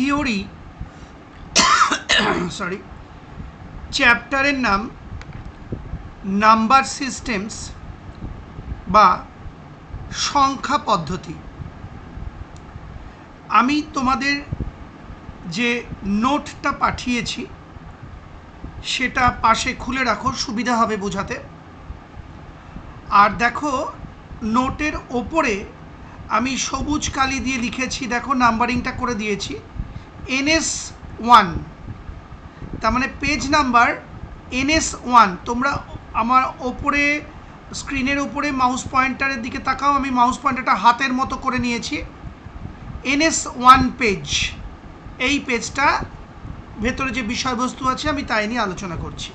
theory sorry চ্যাপ্টারের নাম number systems বা সংখ্যা পদ্ধতি আমি তোমাদের যে নোটটা পাঠিয়েছি সেটা পাশে খুলে রাখো সুবিধা হবে বোঝাতে আর দেখো নোটের ওপরে আমি সবুজ কালি দিয়ে লিখেছি দেখো নাম্বারিংটা করে দিয়েছি এনএস ওয়ান তার মানে পেজ নাম্বার এনএস ওয়ান তোমরা আমার ওপরে স্ক্রিনের ওপরে মাউস পয়েন্টারের দিকে তাকাও আমি মাউস পয়েন্টারটা হাতের মতো করে নিয়েছি এনএস ওয়ান পেজ এই পেজটা ভেতরে যে বিষয়বস্তু আছে আমি তাই নিয়ে আলোচনা করছি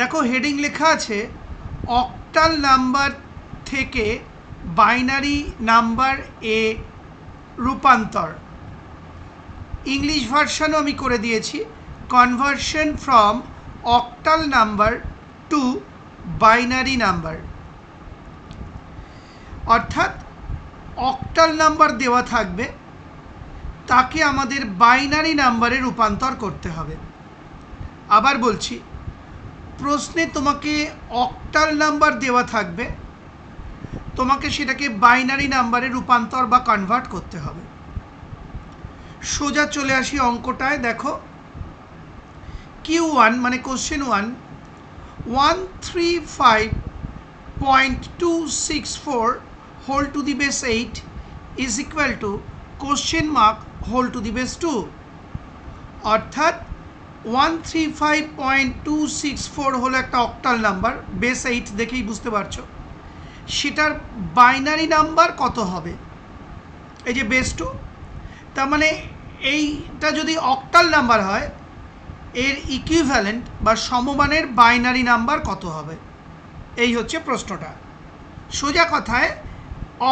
দেখো হেডিং লেখা আছে অক্টাল নাম্বার থেকে বাইনারি নাম্বার এ রূপান্তর ইংলিশ ভার্সানও আমি করে দিয়েছি conversion from octal number to binary number অর্থাৎ অক্টাল নাম্বার দেওয়া থাকবে তাকে আমাদের বাইনারি নাম্বারে রূপান্তর করতে হবে আবার বলছি প্রশ্নে তোমাকে অক্টাল নাম্বার দেওয়া থাকবে তোমাকে সেটাকে বাইনারি নাম্বারে রূপান্তর বা কনভার্ট করতে হবে সোজা চলে আসি অঙ্কটায় দেখো কিউ ওয়ান মানে question one one three five point two six four whole to the base eight is equal to question mark whole to the base two অর্থাৎ one three five point two six four হলো একটা octal number base eight দেখেই বুঝতে পারছো সেটার binary number কত হবে এই যে বেস টু তার মানে এইটা যদি অক্টাল নাম্বার হয় এর ইকুইভ্যালেন্ট বা সমমানের বাইনারি নাম্বার কত হবে এই হচ্ছে প্রশ্নটা সোজা কথায়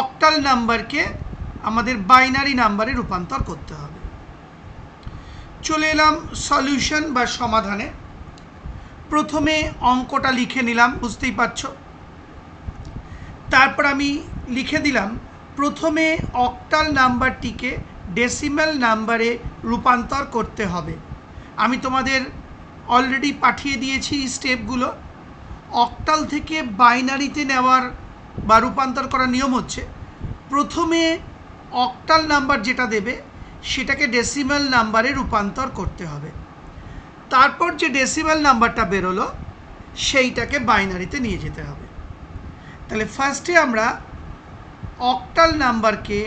অক্টাল নাম্বারকে আমাদের বাইনারি নাম্বারে রূপান্তর করতে হবে চলে এলাম সলিউশন বা সমাধানে প্রথমে অঙ্কটা লিখে নিলাম বুঝতেই পারছ তারপর আমি লিখে দিলাম প্রথমে অক্টাল নাম্বারটিকে ডেসিমেল নাম্বারে রূপান্তর করতে হবে আমি তোমাদের অলরেডি পাঠিয়ে দিয়েছি স্টেপগুলো অক্টাল থেকে বাইনারিতে নেওয়ার বা রূপান্তর করার নিয়ম হচ্ছে প্রথমে অক্টাল নাম্বার যেটা দেবে সেটাকে ডেসিমেল নাম্বারে রূপান্তর করতে হবে তারপর যে ডেসিমেল নাম্বারটা বেরোলো সেইটাকে বাইনারিতে নিয়ে যেতে হবে তাহলে ফার্স্টে আমরা অক্টাল নাম্বারকে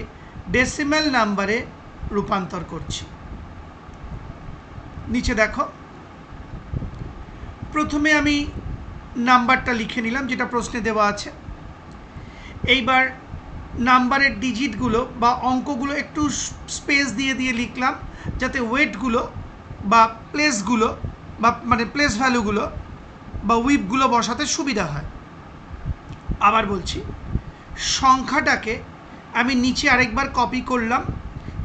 ডেসিমেল নাম্বারে রূপান্তর করছি নিচে দেখো প্রথমে আমি নাম্বারটা লিখে নিলাম যেটা প্রশ্নে দেওয়া আছে এইবার নাম্বারের ডিজিটগুলো বা অঙ্কগুলো একটু স্পেস দিয়ে দিয়ে লিখলাম যাতে ওয়েটগুলো বা প্লেসগুলো বা মানে প্লেস ভ্যালুগুলো বা উইপগুলো বসাতে সুবিধা হয় আবার বলছি সংখ্যাটাকে আমি নিচে আরেকবার কপি করলাম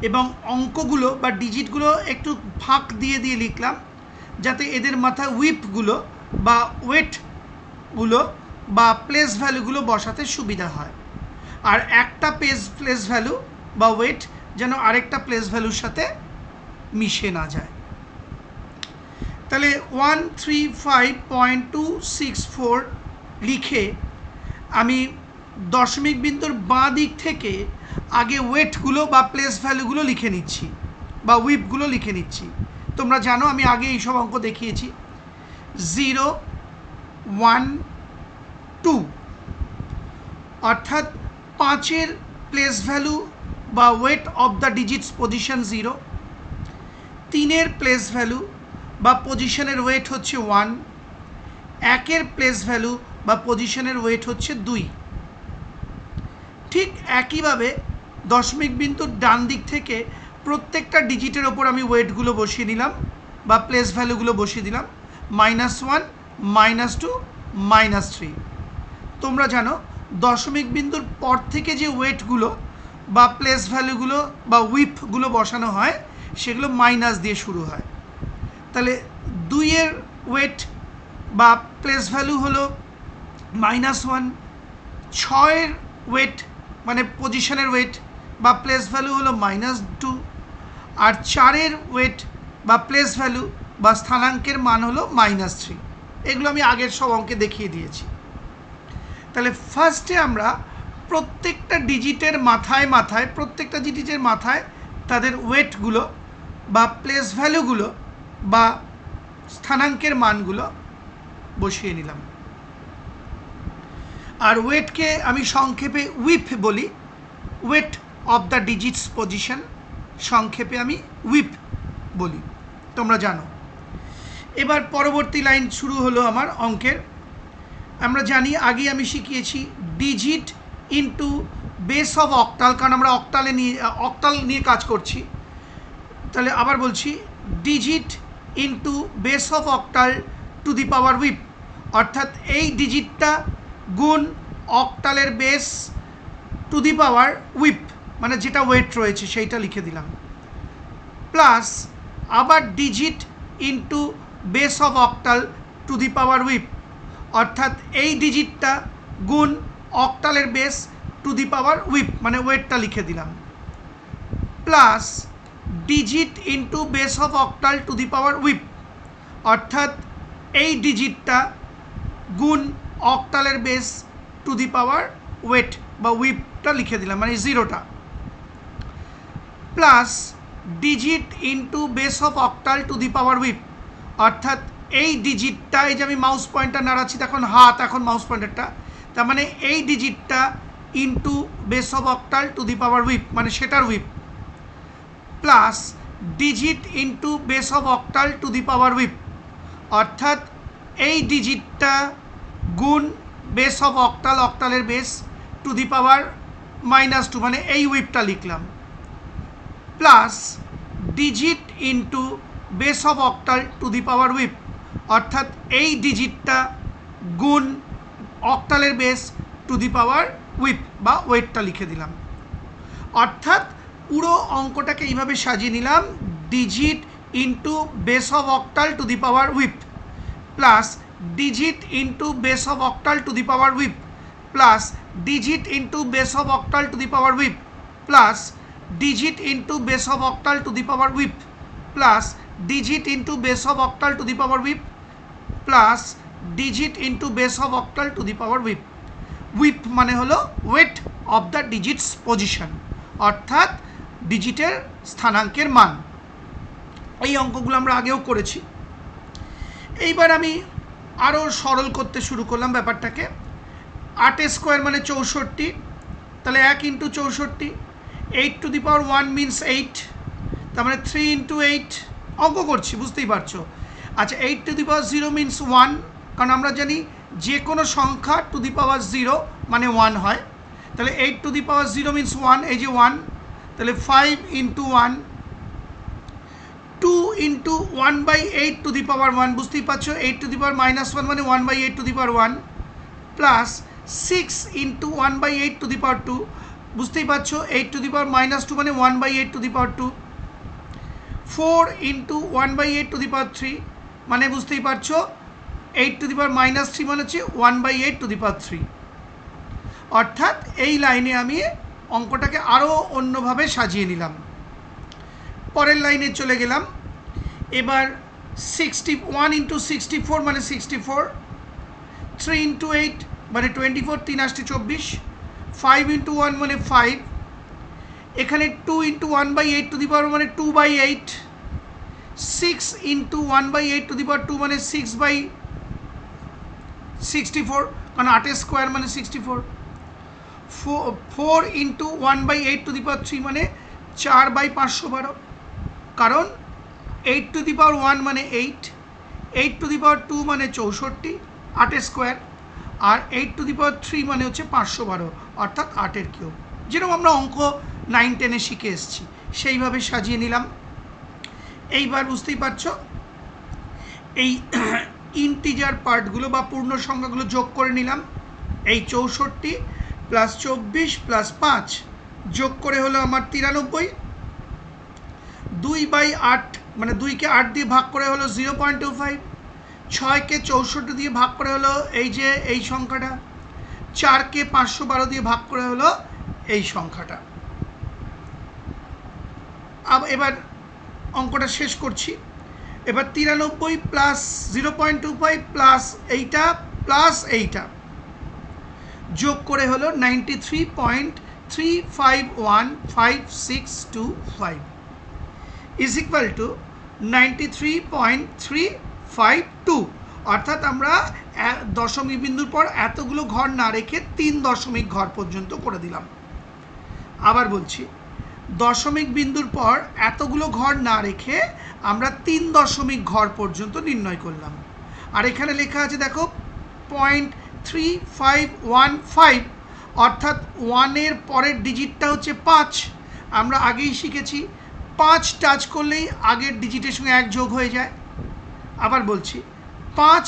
এবং অঙ্কগুলো বা ডিজিটগুলো একটু ফাঁক দিয়ে দিয়ে লিখলাম যাতে এদের মাথা উইপগুলো বা ওয়েটগুলো বা প্লেস ভ্যালুগুলো বসাতে সুবিধা হয় আর একটা পেজ প্লেস ভ্যালু বা ওয়েট যেন আরেকটা প্লেস ভ্যালুর সাথে মিশে না যায় তাহলে one three five point two six four লিখে আমি দশমিক বিন্দুর বাঁ দিক থেকে আগে ওয়েটগুলো বা প্লেস ভ্যালুগুলো লিখে নিচ্ছি বা উইপগুলো লিখে নিচ্ছি তোমরা জানো আমি আগে এই সব অঙ্ক দেখিয়েছি জিরো ওয়ান টু অর্থাৎ পাঁচের প্লেস ভ্যালু বা weight of the digits position zero তিনের প্লেস ভ্যালু বা পজিশনের ওয়েট হচ্ছে ওয়ান একের প্লেস ভ্যালু বা পজিশনের ওয়েট হচ্ছে দুই ঠিক একইভাবে দশমিক বিন্দুর ডান দিক থেকে প্রত্যেকটা ডিজিটের ওপর আমি ওয়েটগুলো বসিয়ে দিলাম বা প্লেস ভ্যালুগুলো বসিয়ে দিলাম minus one minus two minus three তোমরা জানো দশমিক বিন্দুর পর থেকে যে ওয়েটগুলো বা প্লেস ভ্যালুগুলো বা উইপগুলো বসানো হয় সেগুলো মাইনাস দিয়ে শুরু হয় তাহলে দুইয়ের ওয়েট বা প্লেস ভ্যালু হলো মাইনাস ওয়ান ছয়ের ওয়েট মানে পজিশনের ওয়েট বা প্লেস ভ্যালু হলো মাইনাস টু আর চারের ওয়েট বা প্লেস ভ্যালু বা স্থানাঙ্কের মান হলো মাইনাস থ্রি এগুলো আমি আগের সব অঙ্কে দেখিয়ে দিয়েছি তাহলে ফার্স্টে আমরা প্রত্যেকটা ডিজিটের মাথায় মাথায় প্রত্যেকটা ডিজিটের মাথায় তাদের ওয়েটগুলো বা প্লেস ভ্যালুগুলো বা স্থানাঙ্কের মানগুলো বসিয়ে নিলাম আর ওয়েটকে আমি সংক্ষেপে উইপ বলি weight of the digits position সংক্ষেপে আমি উইপ বলি তোমরা জানো এবার পরবর্তী লাইন শুরু হলো আমার অঙ্কের আমরা জানি আগে আমি শিখিয়েছি digit into base of octal কারণ আমরা অক্টালে নিয়ে অক্টাল নিয়ে কাজ করছি তাহলে আবার বলছি digit into base of octal to the power উইপ অর্থাৎ এই ডিজিটটা গুণ অকটালের বেস টু দি পাওয়ার উইপ মানে যেটা ওয়েট রয়েছে সেইটা লিখে দিলাম প্লাস আবার digit into base of octal to the power উইপ অর্থাৎ এই ডিজিটটা গুণ অকটালের বেস টু দি পাওয়ার উইপ মানে ওয়েটটা লিখে দিলাম plus digit into base of octal to the power উইপ অর্থাৎ এই ডিজিটটা গুণ অক্টালের base to the power weight বা উইপটা লিখে দিলাম মানে জিরোটা plus digit into base of octal to the power উইপ অর্থাৎ এই ডিজিটটা এই যে আমি মাউস পয়েন্টটা নাড়াচ্ছি তখন হাত এখন মাউস পয়েন্টারটা তার মানে এই ডিজিটটা into base of octal to the power উইপ মানে সেটার উইপ plus digit into base of octal to the power উইপ অর্থাৎ এই ডিজিটটা গুণ বেস অফ অক্টাল অক্টালের base to the power minus two মানে এই উইপটা লিখলাম plus digit into base of octal to the power উইপ অর্থাৎ এই ডিজিটটা গুণ অক্টালের বেস টু দি পাওয়ার উইপ বা ওয়েটটা লিখে দিলাম অর্থাৎ পুরো অঙ্কটাকে এইভাবে সাজিয়ে নিলাম digit into base of octal to the power whip plus digit into base of octal to the power whip plus digit into base of octal to the power whip plus digit into base of octal to the power whip plus digit into base of octal to the power whip plus digit into base of octal to the power whip whip মানে হলো weight of the digits position অর্থাৎ ডিজিটের স্থানাঙ্কের মান এই অঙ্কগুলো আমরা আগেও করেছি এইবার আমি আরও সরল করতে শুরু করলাম ব্যাপারটাকে আট স্কোয়ার মানে চৌষট্টি তাহলে এক ইন্টু চৌষট্টি eight to the power one means eight তার মানে থ্রি ইন্টু এইট অঙ্ক করছি বুঝতেই পারছো আচ্ছা eight to the power zero means one কারণ আমরা জানি যে কোনো সংখ্যা টু দি পাওয়ার জিরো মানে ওয়ান হয় তাহলে eight to the power zero means one এই যে ওয়ান তাহলে five into one two into one by eight to the power one বুঝতেই পারছো eight to the power minus one মানে one by eight to the power one plus six into one by eight to the power two বুঝতেই পারছো eight to the power minus two মানে one by eight to the power two four into one by eight to the power three মানে বুঝতেই পারছো eight to the power minus three মানে হচ্ছে one by eight to the power three অর্থাৎ এই লাইনে আমি অঙ্কটাকে আরও অন্যভাবে সাজিয়ে নিলাম পরের লাইনে চলে গেলাম এবার sixty one into sixty four মানে sixty four three into eight মানে টোয়েন্টি ফোর তিন আসটি চব্বিশ ফাইভ ইন্টু ওয়ান মানে ফাইভ এখানে two into one by eight to the power মানে two by eight six into one by eight to the power two মানে six by sixty four কারণ আটের স্কোয়ার মানে sixty four four into one by eight to the power three মানে চার by পাঁচশো বারো কারণ eight to the power one মানে eight eight to the power two মানে চৌষট্টি আটের স্কোয়ার আর eight to the power three মানে হচ্ছে পাঁচশো বারো অর্থাৎ আটের কিউ যেরকম আমরা অঙ্ক নাইন টেনে শিখে এসেছি সেইভাবে সাজিয়ে নিলাম এইবার বুঝতেই পারছো এই ইন্টিজার পার্টগুলো বা পূর্ণ সংখ্যাগুলো যোগ করে নিলাম এই চৌষট্টি প্লাস চব্বিশ প্লাস পাঁচ যোগ করে হলো আমার তিরানব্বই দুই বাই আট মানে দুইকে আট দিয়ে ভাগ করে হলো জিরো পয়েন্ট টু ফাইভ ছয়কে চৌষট্টি দিয়ে ভাগ করে হলো এই যে এই সংখ্যাটা চারকে পাঁচশো বারো দিয়ে ভাগ করে হলো এই সংখ্যাটা এবার অঙ্কটা শেষ করছি এবার তিরানব্বই plus zero point two five plus এইটা প্লাস এইটা যোগ করে হলো ninety three point three five one five six two five is equal to ninety three point three five two অর্থাৎ আমরা দশমিক বিন্দুর পর এতগুলো ঘর না রেখে তিন দশমিক ঘর পর্যন্ত করে দিলাম আবার বলছি দশমিক বিন্দুর পর এতগুলো ঘর না রেখে আমরা তিন দশমিক ঘর পর্যন্ত নির্ণয় করলাম আর এখানে লেখা আছে দেখো point three five one five অর্থাৎ ওয়ানের পরের ডিজিটটা হচ্ছে পাঁচ আমরা আগেই শিখেছি পাঁচ টাচ করলেই আগের ডিজিটের সঙ্গে এক যোগ হয়ে যায় আবার বলছি পাঁচ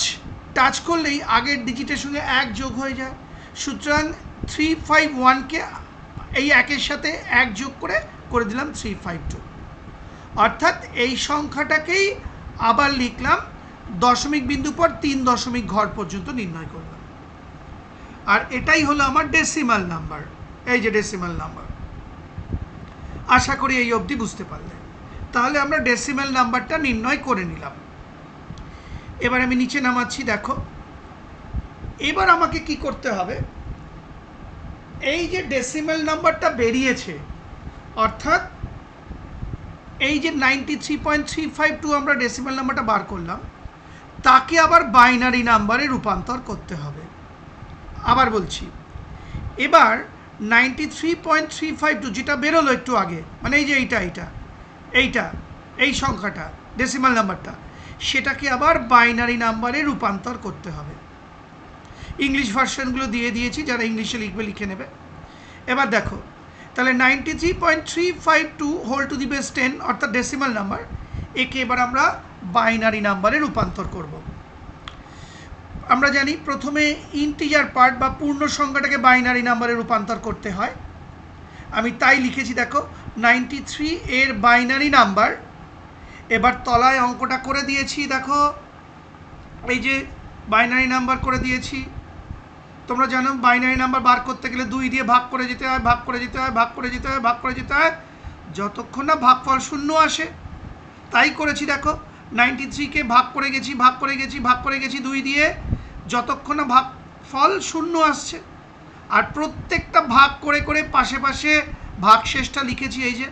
টাচ করলেই আগের ডিজিটের সঙ্গে এক যোগ হয়ে যায় সুতরাং থ্রি ফাইভ ওয়ানকে এই একের সাথে এক যোগ করে করে দিলাম থ্রি ফাইভ টু অর্থাৎ এই সংখ্যাটাকেই আবার লিখলাম দশমিক বিন্দু পর তিন দশমিক ঘর পর্যন্ত নির্ণয় করলাম আর এটাই হলো আমার ডেসিমাল নাম্বার এই যে ডেসিমাল নাম্বার আশা করি এই অবধি বুঝতে পারলেন তাহলে আমরা ডেসিমেল নাম্বারটা নির্ণয় করে নিলাম এবার আমি নিচে নামাচ্ছি দেখো এবার আমাকে কি করতে হবে এই যে ডেসিমেল নাম্বারটা বেরিয়েছে অর্থাৎ এই যে ninety three point three five two আমরা ডেসিমেল নাম্বারটা বার করলাম তাকে আবার বাইনারি নাম্বারে রূপান্তর করতে হবে আবার বলছি এবার ninety three point three five two যেটা বেরোলো একটু আগে মানে এই যে এইটা এইটা এইটা এই সংখ্যাটা ডেসিমাল নাম্বারটা সেটাকে আবার বাইনারি নাম্বারে রূপান্তর করতে হবে ইংলিশ ভার্সনগুলো দিয়ে দিয়েছি যারা ইংলিশে লিখবে লিখে নেবে এবার দেখো তাহলে ninety three point three five two whole to the base ten অর্থাৎ ডেসিমাল নাম্বার একে এবার আমরা বাইনারি নাম্বারে রূপান্তর করবো আমরা জানি প্রথমে ইন্টিজার পার্ট বা পূর্ণ সংখ্যাটাকে বাইনারি নাম্বারে রূপান্তর করতে হয় আমি তাই লিখেছি দেখো নাইনটি থ্রি এর বাইনারি নাম্বার এবার তলায় অঙ্কটা করে দিয়েছি দেখো এই যে বাইনারি নাম্বার করে দিয়েছি তোমরা জানো বাইনারি নাম্বার বার করতে গেলে দুই দিয়ে ভাগ করে যেতে হয় ভাগ করে যেতে হয় ভাগ করে যেতে হয় ভাগ করে যেতে হয় যতক্ষণ না ভাগফল শূন্য আসে তাই করেছি দেখো নাইনটি থ্রিকে ভাগ করে গেছি ভাগ করে গেছি ভাগ করে গেছি দুই দিয়ে যতক্ষণ না ভাগ ফল শূন্য আসছে আর প্রত্যেকটা ভাগ করে করে পাশে পাশে ভাগ শেষটা লিখেছি এই যে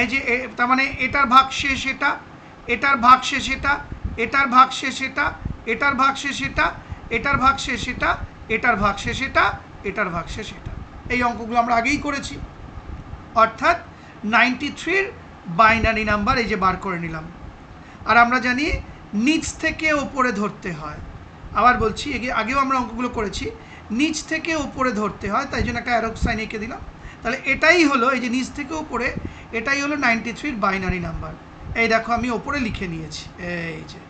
এই যে তার মানে এটার ভাগ শেষ এটা এটার ভাগ শেষ এটা এটার ভাগ শেষ এটা এটার ভাগ শেষ এটা এটার ভাগ শেষ এটা এটার ভাগ শেষ এটা এটার ভাগ শেষ এটা এই অঙ্কগুলো আমরা আগেই করেছি অর্থাৎ নাইনটি থ্রির বাইনারি নাম্বার এই যে বার করে নিলাম আর আমরা জানি নিচ থেকে ওপরে ধরতে হয় আবার বলছি এগিয়ে আগেও আমরা অঙ্কগুলো করেছি নিচ থেকে ওপরে ধরতে হয় তাই জন্য একটা অ্যারোক সাইন এঁকে দিলাম তাহলে এটাই হলো এই যে নিচ থেকে ওপরে এটাই হলো নাইনটি থ্রির বাইনারি নাম্বার এই দেখো আমি ওপরে লিখে নিয়েছি এই যে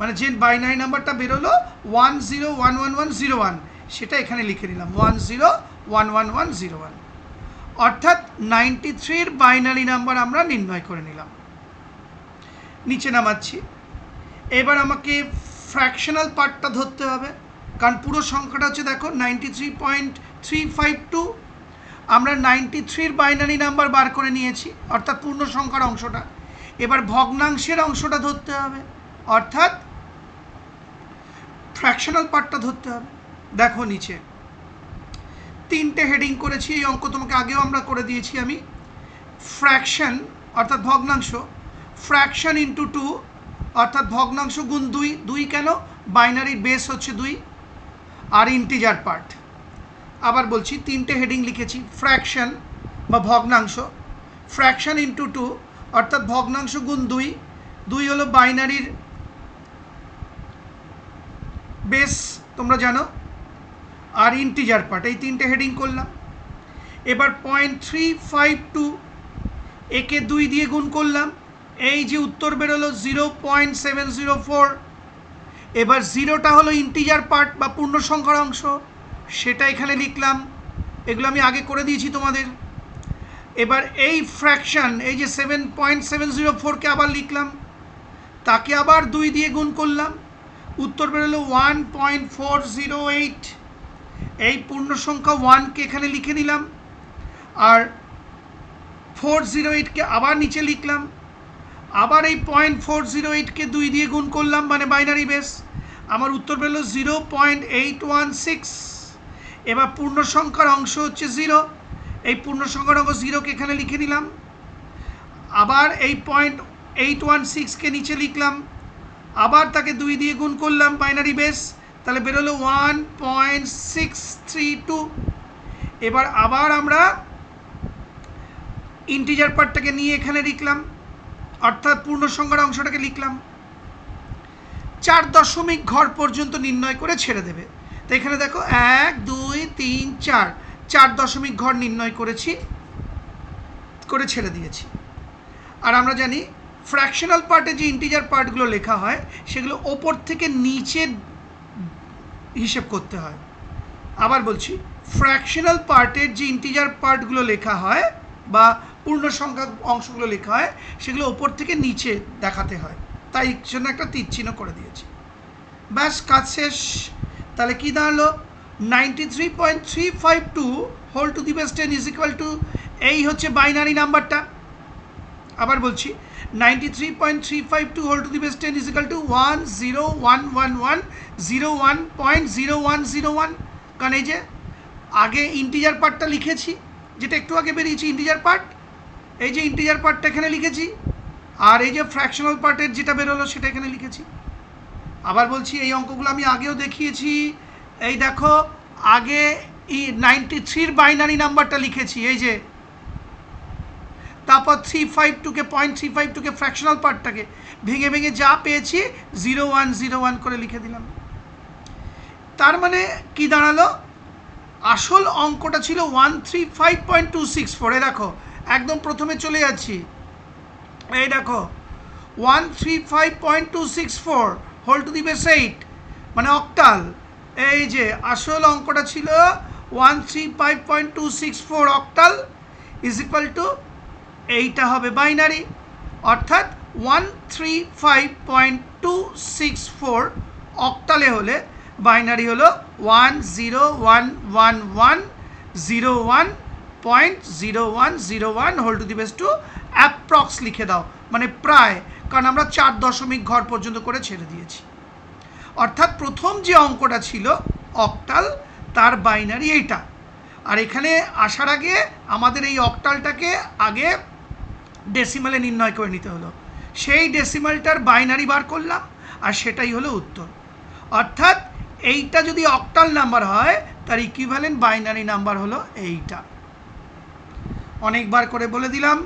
মানে যে বাইনারি নাম্বারটা বেরোলো one zero one one one zero one সেটা এখানে লিখে নিলাম one zero one one one zero one অর্থাৎ নাইনটি থ্রির বাইনারি নাম্বার আমরা নির্ণয় করে নিলাম নিচে নামাচ্ছি এবার আমাকে ফ্র্যাকশনাল পার্টটা ধরতে হবে কারণ পুরো সংখ্যাটা হচ্ছে দেখো ninety three point three five two আমরা নাইনটি থ্রির বাইনারি নাম্বার বার করে নিয়েছি অর্থাৎ পূর্ণ সংখ্যার অংশটা এবার ভগ্নাংশের অংশটা ধরতে হবে অর্থাৎ ফ্র্যাকশনাল পার্টটা ধরতে হবে দেখো নিচে তিনটে হেডিং করেছি এই অঙ্ক তোমাকে আগেও আমরা করে দিয়েছি আমি ফ্র্যাকশন অর্থাৎ ভগ্নাংশ ফ্র্যাকশন ইন্টু টু অর্থাৎ ভগ্নাংশ গুণ দুই দুই কেন বাইনারির বেস হচ্ছে দুই আর ইন্টিজার পার্ট আবার বলছি তিনটে হেডিং লিখেছি ফ্র্যাকশন বা ভগ্নাংশ ফ্র্যাকশন ইন্টু টু অর্থাৎ ভগ্নাংশ গুণ দুই দুই হলো বাইনারির বেস তোমরা জানো আর ইন্টিজার পার্ট এই তিনটে হেডিং করলাম এবার পয়েন্ট থ্রি ফাইভ টু একে দুই দিয়ে গুণ করলাম এই যে উত্তর বেরোলো zero point seven zero four এবার জিরোটা হলো ইন্টিজার পার্ট বা পূর্ণ সংখ্যার অংশ সেটা এখানে লিখলাম এগুলো আমি আগে করে দিয়েছি তোমাদের এবার এই ফ্র্যাকশান এই যে সেভেন পয়েন্ট সেভেন জিরো ফোরকে আবার লিখলাম তাকে আবার দুই দিয়ে গুণ করলাম উত্তর বেরোলো one point four zero eight এই পূর্ণ সংখ্যা ওয়ানকে এখানে লিখে নিলাম আর ফোর জিরো এইটকে আবার নিচে লিখলাম আবার এই পয়েন্ট ফোর জিরো এইটকে দুই দিয়ে গুণ করলাম মানে বাইনারি বেস আমার উত্তর পেল zero point eight one six এবার পূর্ণ সংখ্যার অংশ হচ্ছে জিরো এই পূর্ণ সংখ্যার জিরোকে এখানে লিখে নিলাম আবার এই পয়েন্ট এইট ওয়ান সিক্সকে নিচে লিখলাম আবার তাকে দুই দিয়ে গুণ করলাম বাইনারি বেস তাহলে বেরোলো one point six three two এবার আবার আমরা ইন্টিজার পার্টটাকে নিয়ে এখানে লিখলাম অর্থাৎ পূর্ণ সংখ্যার অংশটাকে লিখলাম চার দশমিক ঘর পর্যন্ত নির্ণয় করে ছেড়ে দেবে তো এখানে দেখো এক দুই তিন চার চার দশমিক ঘর নির্ণয় করেছি করে ছেড়ে দিয়েছি আর আমরা জানি ফ্র্যাকশনাল পার্টে যে ইন্টিজার পার্টগুলো লেখা হয় সেগুলো ওপর থেকে নিচে হিসেব করতে হয় আবার বলছি ফ্র্যাকশনাল পার্টের যে ইন্টিজার পার্টগুলো লেখা হয় বা পূর্ণ সংখ্যা অংশগুলো লেখা হয় সেগুলো ওপর থেকে নিচে দেখাতে হয় তাই জন্য একটা তীরচিহ্ন করে দিয়েছি ব্যাস কাজ শেষ তাহলে কী দাঁড়ালো ninety three point three five two whole to the base ten is equal to এই হচ্ছে বাইনারি নাম্বারটা আবার বলছি ninety three point three five two whole to the base ten is equal to one zero one one one zero one point zero one zero one কারণ এই যে আগে integer পার্টটা লিখেছি যেটা একটু আগে বেরিয়েছি ইন্টিজার পার্ট এই যে ইন্টিজার পার্টটা এখানে লিখেছি আর এই যে ফ্র্যাকশনাল পার্টের যেটা বেরোলো সেটা এখানে লিখেছি আবার বলছি এই অঙ্কগুলো আমি আগেও দেখিয়েছি এই দেখো আগে ই নাইনটি থ্রির বাইনারি নাম্বারটা লিখেছি এই যে তারপর থ্রি ফাইভ টুকে পয়েন্ট থ্রি ফাইভ টুকে ফ্র্যাকশনাল পার্টটাকে ভেঙে ভেঙে যা পেয়েছি জিরো ওয়ান জিরো ওয়ান করে লিখে দিলাম তার মানে কি দাঁড়ালো আসল অঙ্কটা ছিল one three five point two six ফোরে দেখো একদম প্রথমে চলে যাচ্ছি এই দেখো one three five point two six four whole to the base eight মানে অক্টাল এই যে আসল অঙ্কটা ছিল one three five point two six four octal is equal to এইটা হবে বাইনারি অর্থাৎ one three five point two six four অক্টালে হলে বাইনারি হলো one zero one one one zero one point zero one zero one whole to the base two approx লিখে দাও মানে প্রায় কারণ আমরা চার দশমিক ঘর পর্যন্ত করে ছেড়ে দিয়েছি অর্থাৎ প্রথম যে অঙ্কটা ছিল অক্টাল তার বাইনারি এইটা আর এখানে আসার আগে আমাদের এই অক্টালটাকে আগে ডেসিমালে নির্ণয় করে নিতে হলো সেই ডেসিমালটার বাইনারি বার করলাম আর সেটাই হলো উত্তর অর্থাৎ এইটা যদি অক্টাল নাম্বার হয় তার ইকুইভ্যালেন্ট বাইনারি নাম্বার হলো এইটা অনেকবার করে বলে দিলাম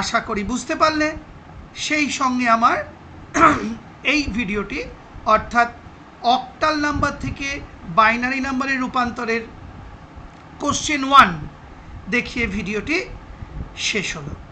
আশা করি বুঝতে পারলে সেই সঙ্গে আমার এই ভিডিওটি অর্থাৎ অক্টাল নাম্বার থেকে বাইনারি নাম্বারে রূপান্তরের কোশ্চেন ওয়ান দেখিয়ে ভিডিওটি শেষ হলো